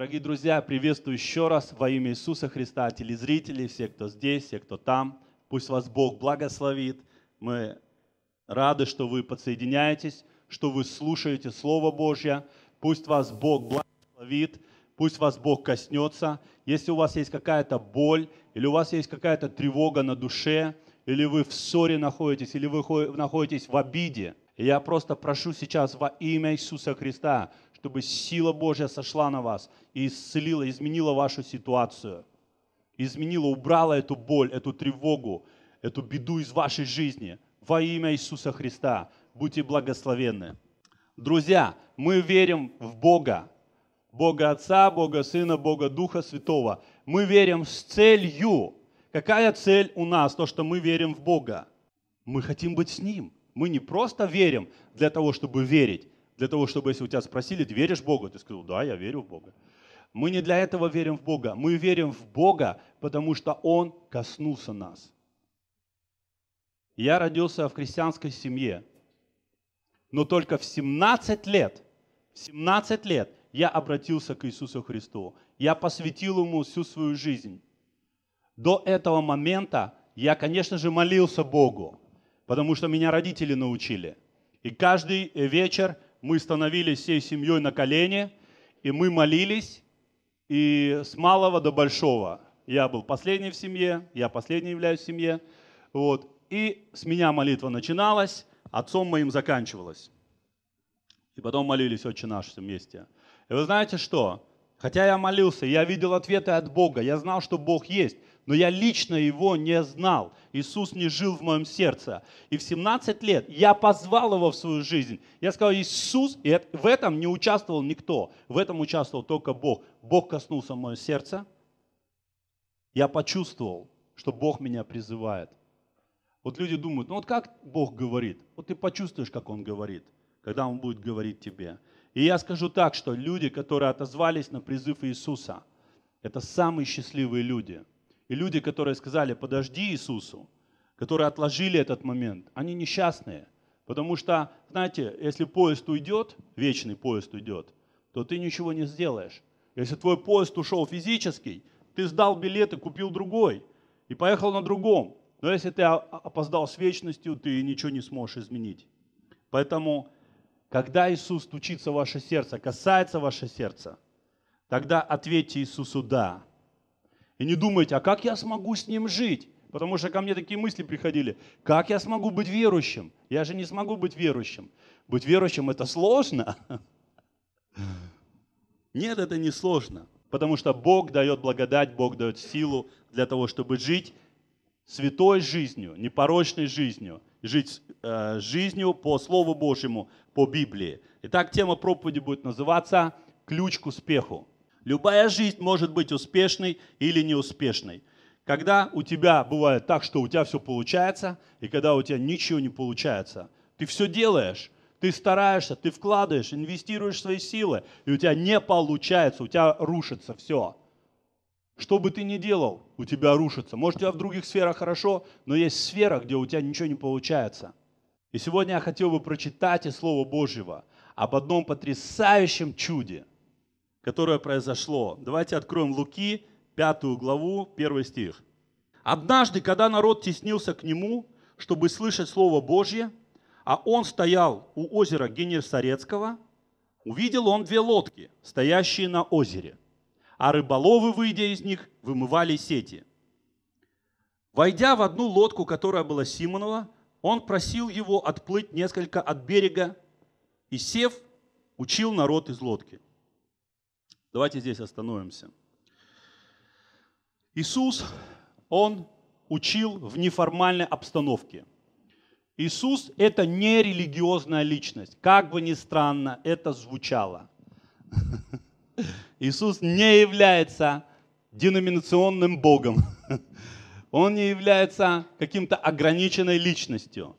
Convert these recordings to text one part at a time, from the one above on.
Дорогие друзья, приветствую еще раз во имя Иисуса Христа, телезрители, все, кто здесь, все, кто там. Пусть вас Бог благословит. Мы рады, что вы подсоединяетесь, что вы слушаете Слово Божье. Пусть вас Бог благословит, пусть вас Бог коснется. Если у вас есть какая-то боль, или у вас есть какая-то тревога на душе, или вы в ссоре находитесь, или вы находитесь в обиде, я просто прошу сейчас во имя Иисуса Христа, чтобы сила Божья сошла на вас и исцелила, изменила вашу ситуацию, изменила, убрала эту боль, эту тревогу, эту беду из вашей жизни. Во имя Иисуса Христа будьте благословенны. Друзья, мы верим в Бога, Бога Отца, Бога Сына, Бога Духа Святого. Мы верим с целью. Какая цель у нас? То, что мы верим в Бога. Мы хотим быть с Ним. Мы не просто верим для того, чтобы верить. Для того, чтобы если у тебя спросили, ты веришь в Бога? Ты сказал, да, я верю в Бога. Мы не для этого верим в Бога. Мы верим в Бога, потому что Он коснулся нас. Я родился в христианской семье, но только в 17 лет, в 17 лет я обратился к Иисусу Христу. Я посвятил Ему всю свою жизнь. До этого момента я, конечно же, молился Богу, потому что меня родители научили. И каждый вечер мы становились всей семьей на колени, и мы молились, и с малого до большого. Я был последний в семье, я последний являюсь в семье. Вот. И с меня молитва начиналась, отцом моим заканчивалась. И потом молились «Отче наш» вместе. И вы знаете что? Хотя я молился, я видел ответы от Бога, я знал, что Бог есть но я лично его не знал. Иисус не жил в моем сердце. И в 17 лет я позвал его в свою жизнь. Я сказал, Иисус, и в этом не участвовал никто, в этом участвовал только Бог. Бог коснулся мое сердце. Я почувствовал, что Бог меня призывает. Вот люди думают, ну вот как Бог говорит? Вот ты почувствуешь, как Он говорит, когда Он будет говорить тебе. И я скажу так, что люди, которые отозвались на призыв Иисуса, это самые счастливые люди – и люди, которые сказали, подожди Иисусу, которые отложили этот момент, они несчастные. Потому что, знаете, если поезд уйдет, вечный поезд уйдет, то ты ничего не сделаешь. Если твой поезд ушел физический, ты сдал билет и купил другой, и поехал на другом. Но если ты опоздал с вечностью, ты ничего не сможешь изменить. Поэтому, когда Иисус стучится в ваше сердце, касается ваше сердце, тогда ответьте Иисусу «да». И не думайте, а как я смогу с ним жить? Потому что ко мне такие мысли приходили. Как я смогу быть верующим? Я же не смогу быть верующим. Быть верующим это сложно. Нет, это не сложно. Потому что Бог дает благодать, Бог дает силу для того, чтобы жить святой жизнью, непорочной жизнью. Жить э, жизнью по Слову Божьему, по Библии. Итак, тема проповеди будет называться «Ключ к успеху». Любая жизнь может быть успешной или неуспешной. Когда у тебя бывает так, что у тебя все получается, и когда у тебя ничего не получается, ты все делаешь, ты стараешься, ты вкладываешь, инвестируешь свои силы, и у тебя не получается, у тебя рушится все. Что бы ты ни делал, у тебя рушится. Может, у тебя в других сферах хорошо, но есть сфера, где у тебя ничего не получается. И сегодня я хотел бы прочитать из Слова Божьего об одном потрясающем чуде – которое произошло. Давайте откроем Луки, пятую главу, первый стих. «Однажды, когда народ теснился к нему, чтобы слышать Слово Божье, а он стоял у озера Генерсарецкого, увидел он две лодки, стоящие на озере, а рыболовы, выйдя из них, вымывали сети. Войдя в одну лодку, которая была Симонова, он просил его отплыть несколько от берега, и сев, учил народ из лодки – Давайте здесь остановимся. Иисус, Он учил в неформальной обстановке. Иисус – это не религиозная личность. Как бы ни странно это звучало. Иисус не является деноминационным Богом. Он не является каким-то ограниченной личностью.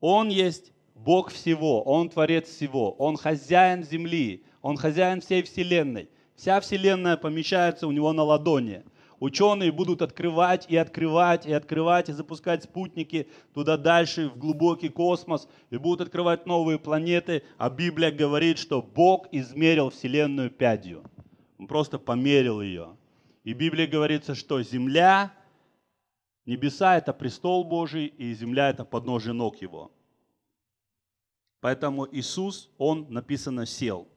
Он есть Бог всего, Он творец всего, Он хозяин земли, он хозяин всей Вселенной. Вся Вселенная помещается у него на ладони. Ученые будут открывать и открывать и открывать и запускать спутники туда дальше, в глубокий космос, и будут открывать новые планеты. А Библия говорит, что Бог измерил Вселенную пядью. Он просто померил ее. И Библия говорится, что Земля, небеса – это престол Божий, и Земля – это подножие ног Его. Поэтому Иисус, Он написано сел –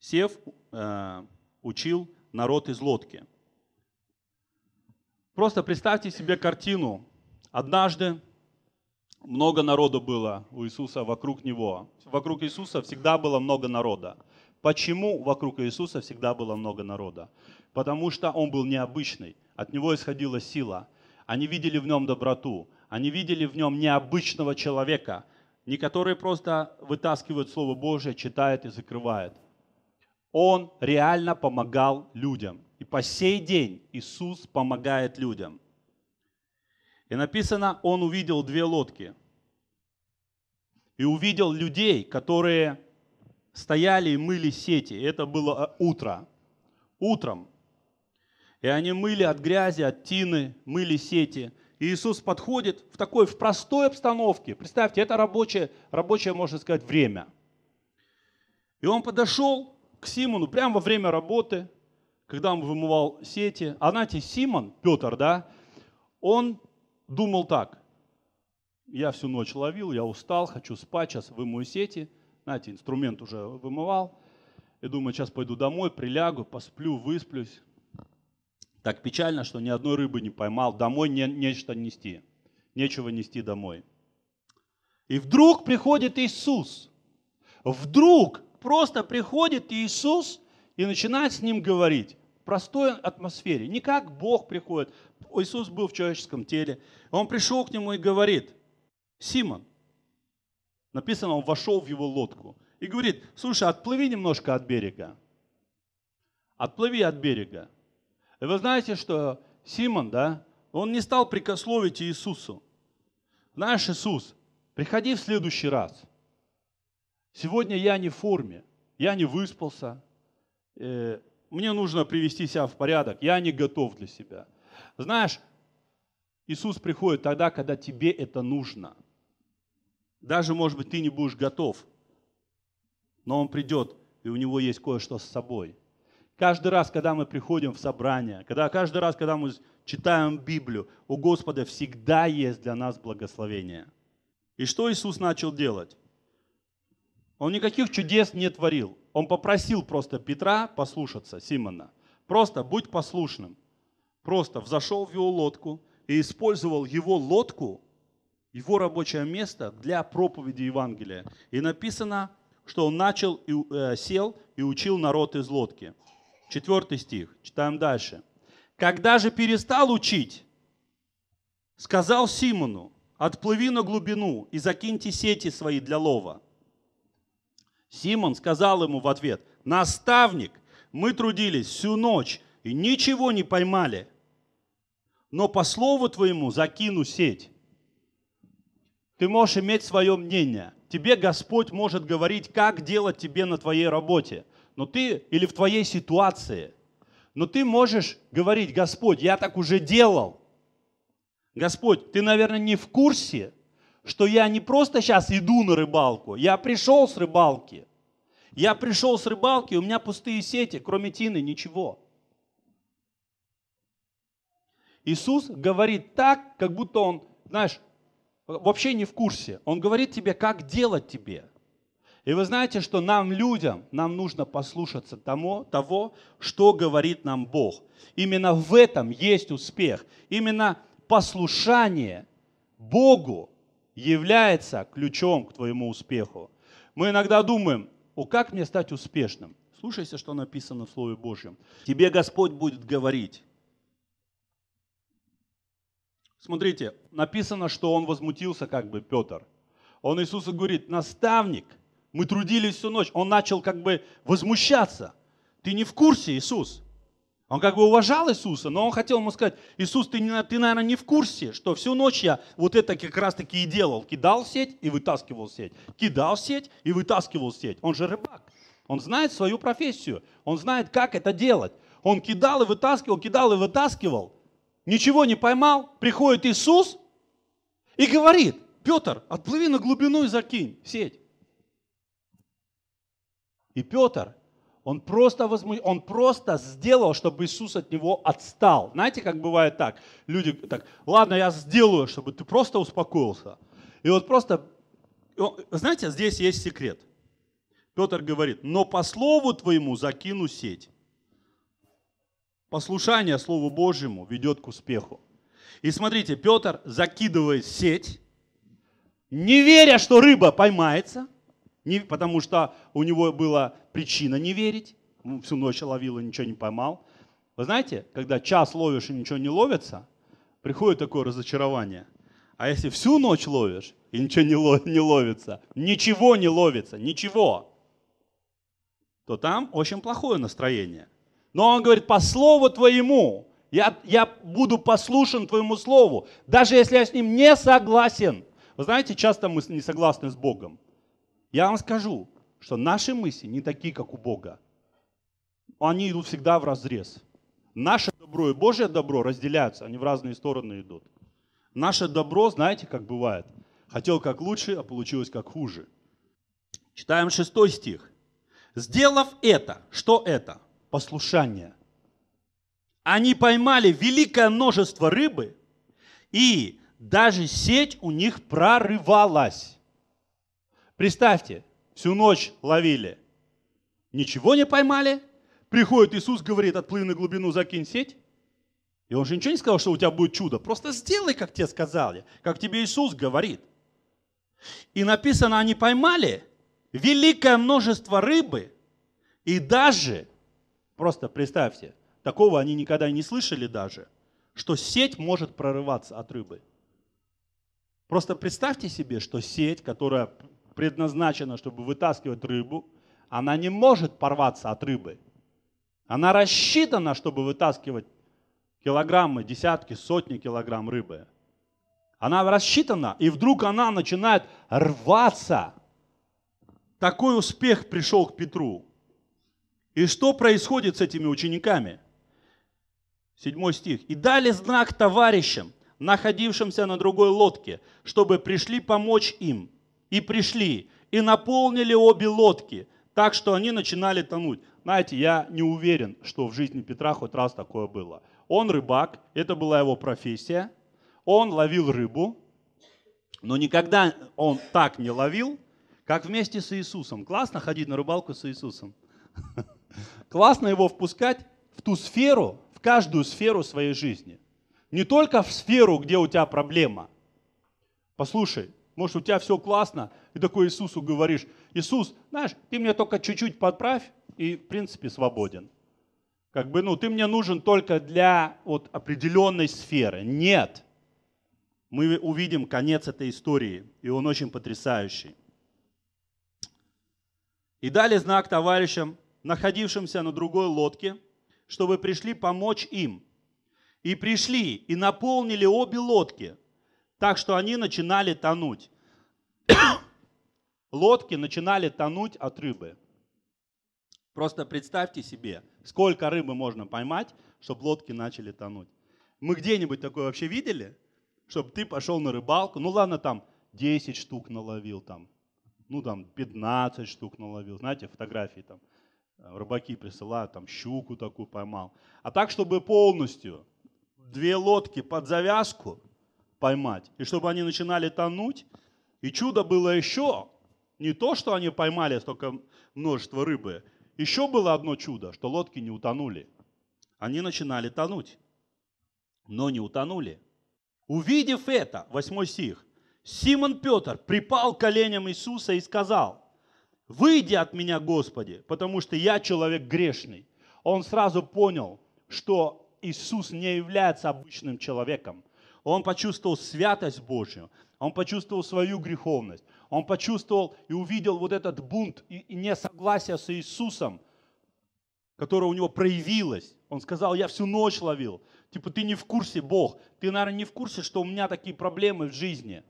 Сев э, учил народ из лодки. Просто представьте себе картину. Однажды много народу было у Иисуса вокруг него. Вокруг Иисуса всегда было много народа. Почему вокруг Иисуса всегда было много народа? Потому что он был необычный, от него исходила сила. Они видели в нем доброту, они видели в нем необычного человека, не который просто вытаскивает Слово Божие, читает и закрывает, он реально помогал людям. И по сей день Иисус помогает людям. И написано, он увидел две лодки. И увидел людей, которые стояли и мыли сети. Это было а, утро. Утром. И они мыли от грязи, от тины, мыли сети. И Иисус подходит в такой, в простой обстановке. Представьте, это рабочее, рабочее, можно сказать, время. И он подошел, к Симону прямо во время работы, когда он вымывал сети. А знаете, Симон, Петр, да, он думал так. Я всю ночь ловил, я устал, хочу спать, сейчас вымою сети. Знаете, инструмент уже вымывал. И думаю, сейчас пойду домой, прилягу, посплю, высплюсь. Так печально, что ни одной рыбы не поймал. Домой не, нечто нести. Нечего нести домой. И вдруг приходит Иисус. Вдруг просто приходит Иисус и начинает с ним говорить в простой атмосфере. Не как Бог приходит. Иисус был в человеческом теле. Он пришел к нему и говорит, Симон, написано, он вошел в его лодку и говорит, слушай, отплыви немножко от берега. Отплыви от берега. И вы знаете, что Симон, да, он не стал прикословить Иисусу. Знаешь, Иисус, приходи в следующий раз – Сегодня я не в форме, я не выспался, э, мне нужно привести себя в порядок, я не готов для себя. Знаешь, Иисус приходит тогда, когда тебе это нужно. Даже, может быть, ты не будешь готов, но Он придет, и у Него есть кое-что с собой. Каждый раз, когда мы приходим в собрание, когда, каждый раз, когда мы читаем Библию, у Господа всегда есть для нас благословение. И что Иисус начал делать? Он никаких чудес не творил. Он попросил просто Петра послушаться Симона. Просто будь послушным. Просто взошел в его лодку и использовал его лодку, его рабочее место для проповеди Евангелия. И написано, что он начал и э, сел и учил народ из лодки. Четвертый стих, читаем дальше. Когда же перестал учить, сказал Симону, отплыви на глубину и закиньте сети свои для лова. Симон сказал ему в ответ, «Наставник, мы трудились всю ночь и ничего не поймали, но по слову твоему закину сеть». Ты можешь иметь свое мнение. Тебе Господь может говорить, как делать тебе на твоей работе, но ты или в твоей ситуации. Но ты можешь говорить, Господь, я так уже делал. Господь, ты, наверное, не в курсе, что я не просто сейчас иду на рыбалку, я пришел с рыбалки. Я пришел с рыбалки, у меня пустые сети, кроме тины ничего. Иисус говорит так, как будто он, знаешь, вообще не в курсе. Он говорит тебе, как делать тебе. И вы знаете, что нам, людям, нам нужно послушаться тому, того, что говорит нам Бог. Именно в этом есть успех. Именно послушание Богу является ключом к твоему успеху. Мы иногда думаем, о, как мне стать успешным? Слушайся, что написано в Слове Божьем. Тебе Господь будет говорить. Смотрите, написано, что он возмутился, как бы, Петр. Он Иисусу говорит, наставник, мы трудились всю ночь. Он начал как бы возмущаться. Ты не в курсе, Иисус? Он как бы уважал Иисуса, но он хотел ему сказать, Иисус, ты, ты, наверное, не в курсе, что всю ночь я вот это как раз таки и делал. Кидал сеть и вытаскивал сеть. Кидал сеть и вытаскивал сеть. Он же рыбак. Он знает свою профессию. Он знает, как это делать. Он кидал и вытаскивал, кидал и вытаскивал. Ничего не поймал. Приходит Иисус и говорит, Петр, отплыви на глубину и закинь сеть. И Петр он просто, возму... он просто сделал, чтобы Иисус от него отстал. Знаете, как бывает так? Люди так, ладно, я сделаю, чтобы ты просто успокоился. И вот просто, знаете, здесь есть секрет. Петр говорит, но по слову твоему закину сеть. Послушание Слову Божьему ведет к успеху. И смотрите, Петр закидывает сеть, не веря, что рыба поймается – не, потому что у него была причина не верить. Он всю ночь ловил и ничего не поймал. Вы знаете, когда час ловишь и ничего не ловится, приходит такое разочарование. А если всю ночь ловишь и ничего не, не ловится, ничего не ловится, ничего, то там очень плохое настроение. Но он говорит, по слову твоему, я, я буду послушен твоему слову, даже если я с ним не согласен. Вы знаете, часто мы не согласны с Богом. Я вам скажу, что наши мысли не такие, как у Бога. Они идут всегда в разрез. Наше добро и Божье добро разделяются, они в разные стороны идут. Наше добро, знаете, как бывает. Хотел как лучше, а получилось как хуже. Читаем шестой стих. «Сделав это, что это? Послушание. Они поймали великое множество рыбы, и даже сеть у них прорывалась. Представьте, всю ночь ловили. Ничего не поймали. Приходит Иисус, говорит, отплыв на глубину, закинь сеть. И он же ничего не сказал, что у тебя будет чудо. Просто сделай, как тебе сказали, как тебе Иисус говорит. И написано, они поймали великое множество рыбы. И даже, просто представьте, такого они никогда не слышали даже, что сеть может прорываться от рыбы. Просто представьте себе, что сеть, которая предназначена, чтобы вытаскивать рыбу, она не может порваться от рыбы. Она рассчитана, чтобы вытаскивать килограммы, десятки, сотни килограмм рыбы. Она рассчитана, и вдруг она начинает рваться. Такой успех пришел к Петру. И что происходит с этими учениками? Седьмой стих. «И дали знак товарищам, находившимся на другой лодке, чтобы пришли помочь им и пришли, и наполнили обе лодки, так что они начинали тонуть. Знаете, я не уверен, что в жизни Петра хоть раз такое было. Он рыбак, это была его профессия, он ловил рыбу, но никогда он так не ловил, как вместе с Иисусом. Классно ходить на рыбалку с Иисусом. Классно его впускать в ту сферу, в каждую сферу своей жизни. Не только в сферу, где у тебя проблема. Послушай, может, у тебя все классно, и такой Иисусу говоришь, Иисус, знаешь, ты мне только чуть-чуть подправь, и в принципе свободен. Как бы, ну, ты мне нужен только для вот определенной сферы. Нет. Мы увидим конец этой истории, и он очень потрясающий. И дали знак товарищам, находившимся на другой лодке, чтобы пришли помочь им. И пришли, и наполнили обе лодки – так что они начинали тонуть. Лодки начинали тонуть от рыбы. Просто представьте себе, сколько рыбы можно поймать, чтобы лодки начали тонуть. Мы где-нибудь такое вообще видели? Чтобы ты пошел на рыбалку, ну ладно, там 10 штук наловил, там, ну там 15 штук наловил, знаете, фотографии там э, рыбаки присылают, там щуку такую поймал. А так, чтобы полностью две лодки под завязку, поймать. И чтобы они начинали тонуть. И чудо было еще. Не то, что они поймали столько множество рыбы. Еще было одно чудо, что лодки не утонули. Они начинали тонуть, но не утонули. Увидев это, 8 стих, Симон Петр припал коленям Иисуса и сказал, «Выйди от меня, Господи, потому что я человек грешный». Он сразу понял, что Иисус не является обычным человеком. Он почувствовал святость Божью, он почувствовал свою греховность, он почувствовал и увидел вот этот бунт и несогласие с Иисусом, которое у него проявилось. Он сказал, я всю ночь ловил. Типа, ты не в курсе, Бог. Ты, наверное, не в курсе, что у меня такие проблемы в жизни.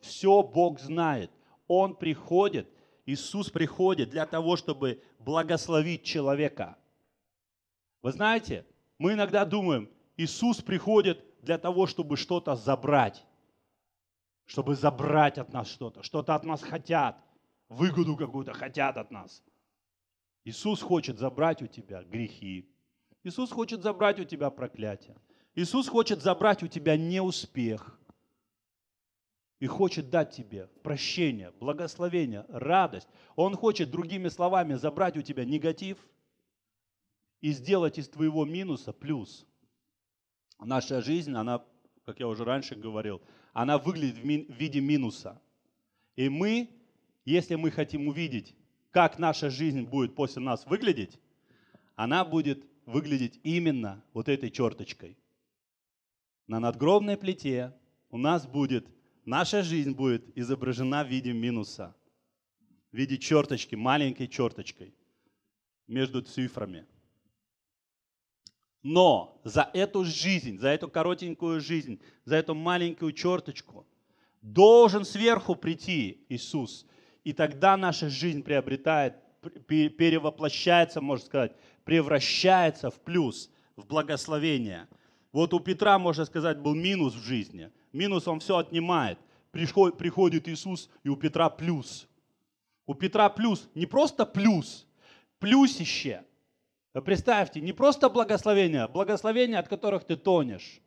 Все Бог знает. Он приходит, Иисус приходит для того, чтобы благословить человека. Вы знаете, мы иногда думаем, Иисус приходит для того, чтобы что-то забрать. Чтобы забрать от нас что-то. Что-то от нас хотят. Выгоду какую-то хотят от нас. Иисус хочет забрать у тебя грехи. Иисус хочет забрать у тебя проклятие. Иисус хочет забрать у тебя неуспех. И хочет дать тебе прощение, благословение, радость. Он хочет, другими словами, забрать у тебя негатив и сделать из твоего минуса плюс – наша жизнь, она, как я уже раньше говорил, она выглядит в, виде минуса. И мы, если мы хотим увидеть, как наша жизнь будет после нас выглядеть, она будет выглядеть именно вот этой черточкой. На надгробной плите у нас будет, наша жизнь будет изображена в виде минуса, в виде черточки, маленькой черточкой между цифрами – но за эту жизнь, за эту коротенькую жизнь, за эту маленькую черточку должен сверху прийти Иисус. И тогда наша жизнь приобретает, перевоплощается, можно сказать, превращается в плюс, в благословение. Вот у Петра, можно сказать, был минус в жизни. Минус он все отнимает. Приходит Иисус, и у Петра плюс. У Петра плюс, не просто плюс, плюсище – Представьте, не просто благословения, а благословения, от которых ты тонешь.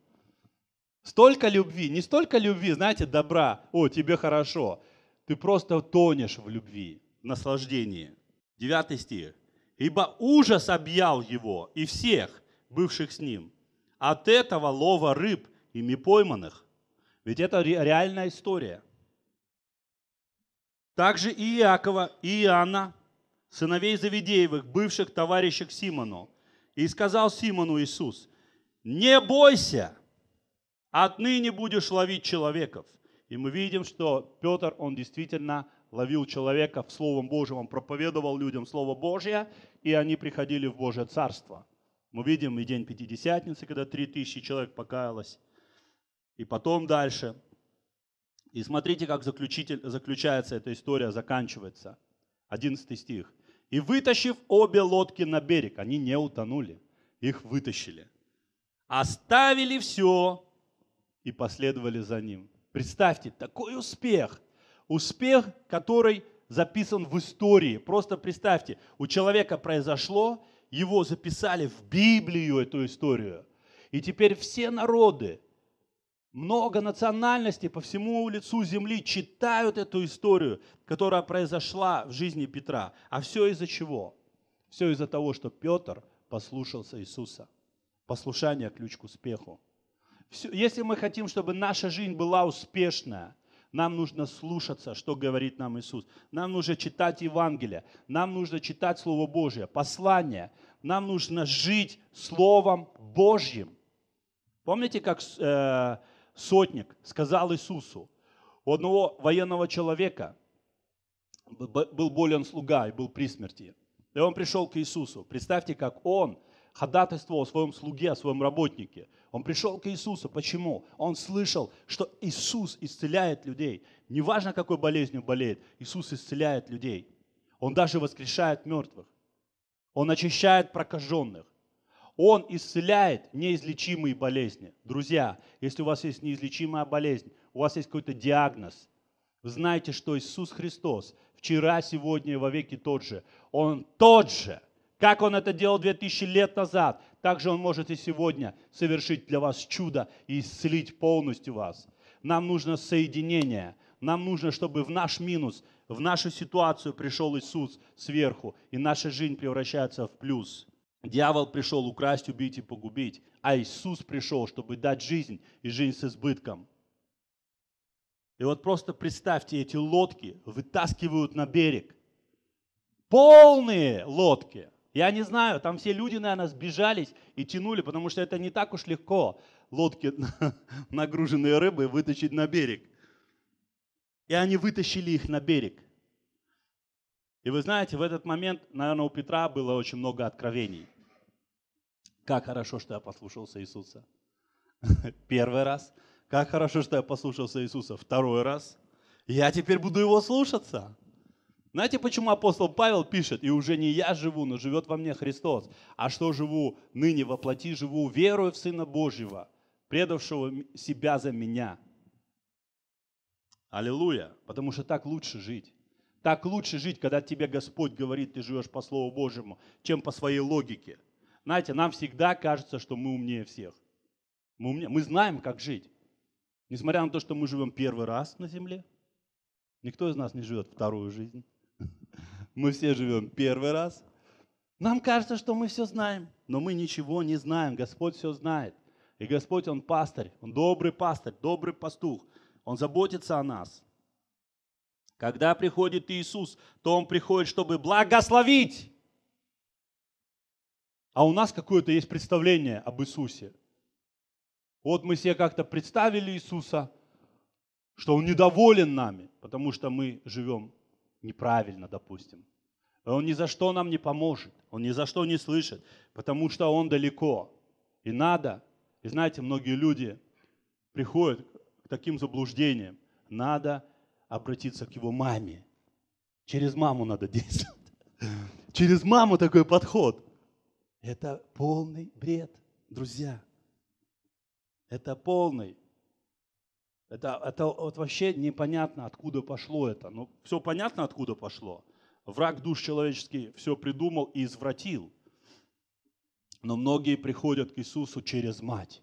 Столько любви, не столько любви, знаете, добра, о, тебе хорошо. Ты просто тонешь в любви, в наслаждении. Девятый стих. «Ибо ужас объял его и всех, бывших с ним. От этого лова рыб ими пойманных». Ведь это реальная история. Также и Иакова, и Иоанна, сыновей Завидеевых, бывших товарища Симону. И сказал Симону Иисус, не бойся, отныне будешь ловить человеков. И мы видим, что Петр, он действительно ловил человеков Словом Божьим, он проповедовал людям Слово Божье, и они приходили в Божье Царство. Мы видим и день Пятидесятницы, когда три тысячи человек покаялось, и потом дальше. И смотрите, как заключитель заключается эта история, заканчивается. 11 стих. И вытащив обе лодки на берег, они не утонули, их вытащили. Оставили все и последовали за ним. Представьте, такой успех. Успех, который записан в истории. Просто представьте, у человека произошло, его записали в Библию эту историю. И теперь все народы, много национальностей по всему лицу земли читают эту историю, которая произошла в жизни Петра. А все из-за чего? Все из-за того, что Петр послушался Иисуса. Послушание – ключ к успеху. Все, если мы хотим, чтобы наша жизнь была успешная, нам нужно слушаться, что говорит нам Иисус. Нам нужно читать Евангелие, нам нужно читать Слово Божье, послание. Нам нужно жить Словом Божьим. Помните, как э, сотник сказал Иисусу, у одного военного человека был болен слуга и был при смерти. И он пришел к Иисусу. Представьте, как он ходатайствовал о своем слуге, о своем работнике. Он пришел к Иисусу. Почему? Он слышал, что Иисус исцеляет людей. Неважно, какой болезнью болеет, Иисус исцеляет людей. Он даже воскрешает мертвых. Он очищает прокаженных. Он исцеляет неизлечимые болезни. Друзья, если у вас есть неизлечимая болезнь, у вас есть какой-то диагноз, вы знаете, что Иисус Христос вчера, сегодня и вовеки тот же. Он тот же. Как Он это делал 2000 лет назад, так же Он может и сегодня совершить для вас чудо и исцелить полностью вас. Нам нужно соединение. Нам нужно, чтобы в наш минус, в нашу ситуацию пришел Иисус сверху, и наша жизнь превращается в плюс – Дьявол пришел украсть, убить и погубить, а Иисус пришел, чтобы дать жизнь и жизнь с избытком. И вот просто представьте, эти лодки вытаскивают на берег. Полные лодки. Я не знаю, там все люди, наверное, сбежались и тянули, потому что это не так уж легко лодки, нагруженные рыбой, вытащить на берег. И они вытащили их на берег. И вы знаете, в этот момент, наверное, у Петра было очень много откровений. Как хорошо, что я послушался Иисуса. Первый раз. Как хорошо, что я послушался Иисуса. Второй раз. Я теперь буду его слушаться. Знаете, почему апостол Павел пишет, и уже не я живу, но живет во мне Христос, а что живу ныне во плоти, живу верую в Сына Божьего, предавшего себя за меня. Аллилуйя, потому что так лучше жить. Так лучше жить, когда тебе Господь говорит, ты живешь по Слову Божьему, чем по своей логике. Знаете, нам всегда кажется, что мы умнее всех. Мы, умнее, мы знаем, как жить. Несмотря на то, что мы живем первый раз на земле, никто из нас не живет вторую жизнь. Мы все живем первый раз. Нам кажется, что мы все знаем, но мы ничего не знаем. Господь все знает. И Господь, Он пастырь, Он добрый пастырь, добрый пастух. Он заботится о нас. Когда приходит Иисус, то Он приходит, чтобы благословить. А у нас какое-то есть представление об Иисусе. Вот мы себе как-то представили Иисуса, что Он недоволен нами, потому что мы живем неправильно, допустим. Он ни за что нам не поможет, Он ни за что не слышит, потому что Он далеко. И надо, и знаете, многие люди приходят к таким заблуждениям, надо – обратиться к его маме. Через маму надо действовать. Через маму такой подход. Это полный бред, друзья. Это полный. Это, это вот вообще непонятно, откуда пошло это. но ну, все понятно, откуда пошло. Враг душ человеческий все придумал и извратил. Но многие приходят к Иисусу через мать.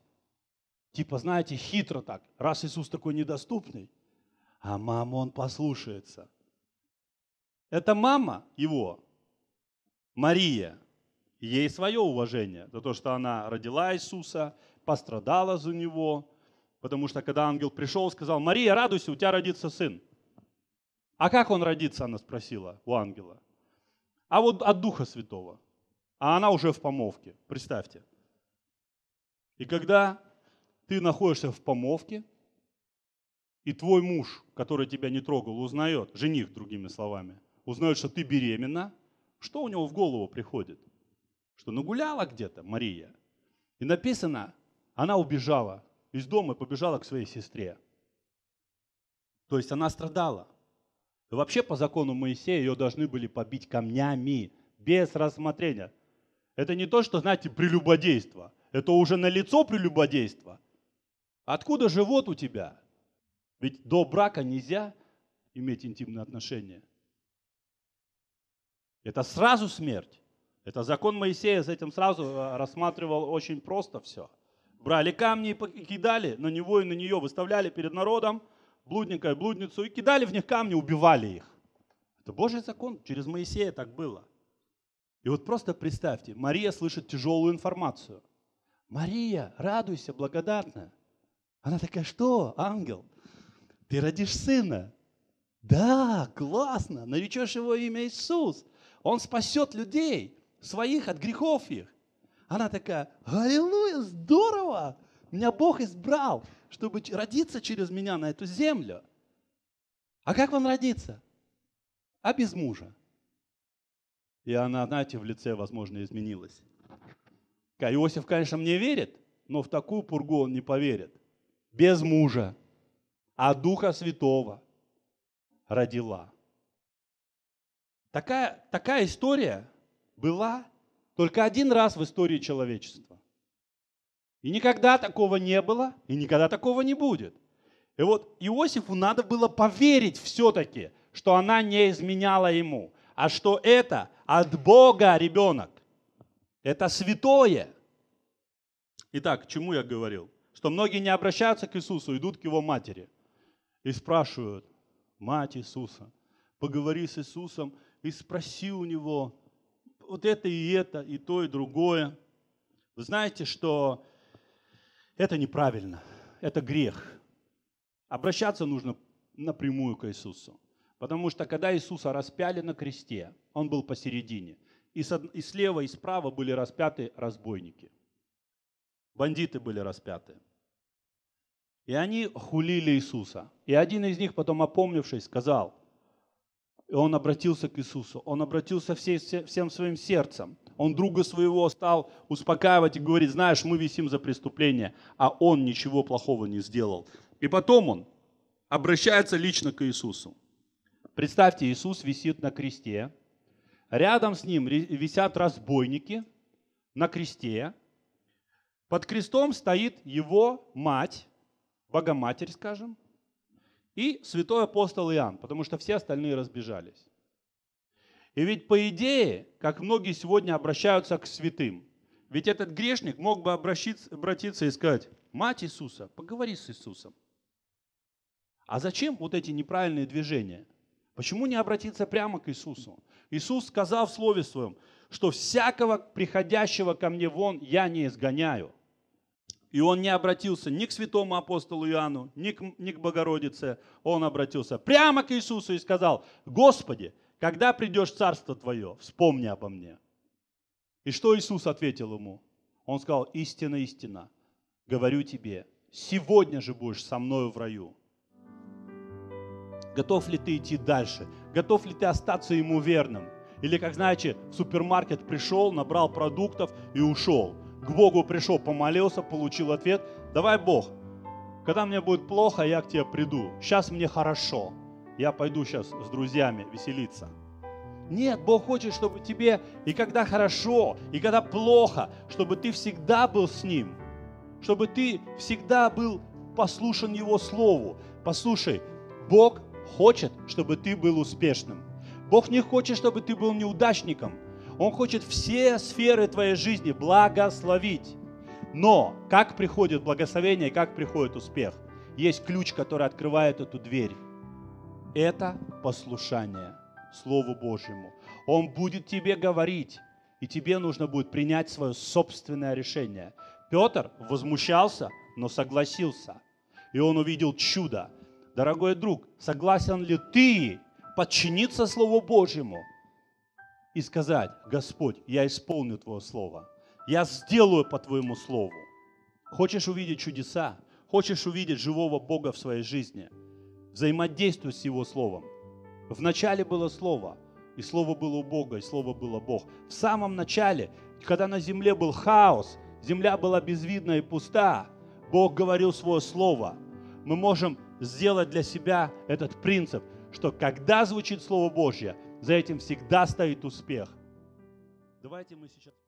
Типа, знаете, хитро так. Раз Иисус такой недоступный, а маму он послушается. Это мама его, Мария. Ей свое уважение за то, что она родила Иисуса, пострадала за него, потому что когда ангел пришел, сказал, Мария, радуйся, у тебя родится сын. А как он родится, она спросила у ангела. А вот от Духа Святого. А она уже в помовке, представьте. И когда ты находишься в помовке и твой муж, который тебя не трогал, узнает, жених, другими словами, узнает, что ты беременна, что у него в голову приходит? Что нагуляла где-то Мария. И написано, она убежала из дома и побежала к своей сестре. То есть она страдала. И вообще по закону Моисея ее должны были побить камнями, без рассмотрения. Это не то, что, знаете, прелюбодейство. Это уже на лицо прелюбодейство. Откуда живот у тебя? Ведь до брака нельзя иметь интимные отношения. Это сразу смерть. Это закон Моисея, за этим сразу э, рассматривал очень просто все. Брали камни и кидали на него и на нее, выставляли перед народом блудника и блудницу и кидали в них камни, убивали их. Это Божий закон, через Моисея так было. И вот просто представьте, Мария слышит тяжелую информацию. Мария, радуйся, благодатная. Она такая, что, ангел? ты родишь сына. Да, классно, наречешь его имя Иисус. Он спасет людей, своих от грехов их. Она такая, аллилуйя, здорово, меня Бог избрал, чтобы родиться через меня на эту землю. А как вам родиться? А без мужа. И она, знаете, в лице, возможно, изменилась. Иосиф, конечно, мне верит, но в такую пургу он не поверит. Без мужа а Духа Святого родила. Такая, такая история была только один раз в истории человечества. И никогда такого не было, и никогда такого не будет. И вот Иосифу надо было поверить все-таки, что она не изменяла ему, а что это от Бога ребенок. Это святое. Итак, к чему я говорил? Что многие не обращаются к Иисусу, идут к его матери и спрашивают, мать Иисуса, поговори с Иисусом и спроси у него вот это и это, и то, и другое. Вы знаете, что это неправильно, это грех. Обращаться нужно напрямую к Иисусу. Потому что когда Иисуса распяли на кресте, он был посередине. И, слева, и справа были распяты разбойники. Бандиты были распяты. И они хулили Иисуса. И один из них потом, опомнившись, сказал, и он обратился к Иисусу, он обратился всей, всем своим сердцем. Он друга своего стал успокаивать и говорить, знаешь, мы висим за преступление, а он ничего плохого не сделал. И потом он обращается лично к Иисусу. Представьте, Иисус висит на кресте, рядом с ним висят разбойники на кресте, под крестом стоит его мать, Богоматерь, скажем, и святой апостол Иоанн, потому что все остальные разбежались. И ведь по идее, как многие сегодня обращаются к святым, ведь этот грешник мог бы обратиться и сказать, мать Иисуса, поговори с Иисусом. А зачем вот эти неправильные движения? Почему не обратиться прямо к Иисусу? Иисус сказал в Слове Своем, что всякого приходящего ко мне вон я не изгоняю. И он не обратился ни к святому апостолу Иоанну, ни к, ни к Богородице. Он обратился прямо к Иисусу и сказал, «Господи, когда придешь Царство Твое, вспомни обо мне». И что Иисус ответил ему? Он сказал, «Истина, истина, говорю тебе, сегодня же будешь со мною в раю». Готов ли ты идти дальше? Готов ли ты остаться ему верным? Или, как знаете, в супермаркет пришел, набрал продуктов и ушел – к Богу пришел, помолился, получил ответ. Давай, Бог, когда мне будет плохо, я к тебе приду. Сейчас мне хорошо. Я пойду сейчас с друзьями веселиться. Нет, Бог хочет, чтобы тебе и когда хорошо, и когда плохо, чтобы ты всегда был с Ним, чтобы ты всегда был послушан Его Слову. Послушай, Бог хочет, чтобы ты был успешным. Бог не хочет, чтобы ты был неудачником – он хочет все сферы твоей жизни благословить. Но как приходит благословение, как приходит успех? Есть ключ, который открывает эту дверь. Это послушание Слову Божьему. Он будет тебе говорить, и тебе нужно будет принять свое собственное решение. Петр возмущался, но согласился. И он увидел чудо. Дорогой друг, согласен ли ты подчиниться Слову Божьему? и сказать, Господь, я исполню Твое Слово, я сделаю по Твоему Слову. Хочешь увидеть чудеса, хочешь увидеть живого Бога в своей жизни, взаимодействуй с Его Словом. Вначале было Слово, и Слово было у Бога, и Слово было Бог. В самом начале, когда на земле был хаос, земля была безвидна и пуста, Бог говорил свое Слово. Мы можем сделать для себя этот принцип, что когда звучит Слово Божье – за этим всегда стоит успех. Давайте мы сейчас...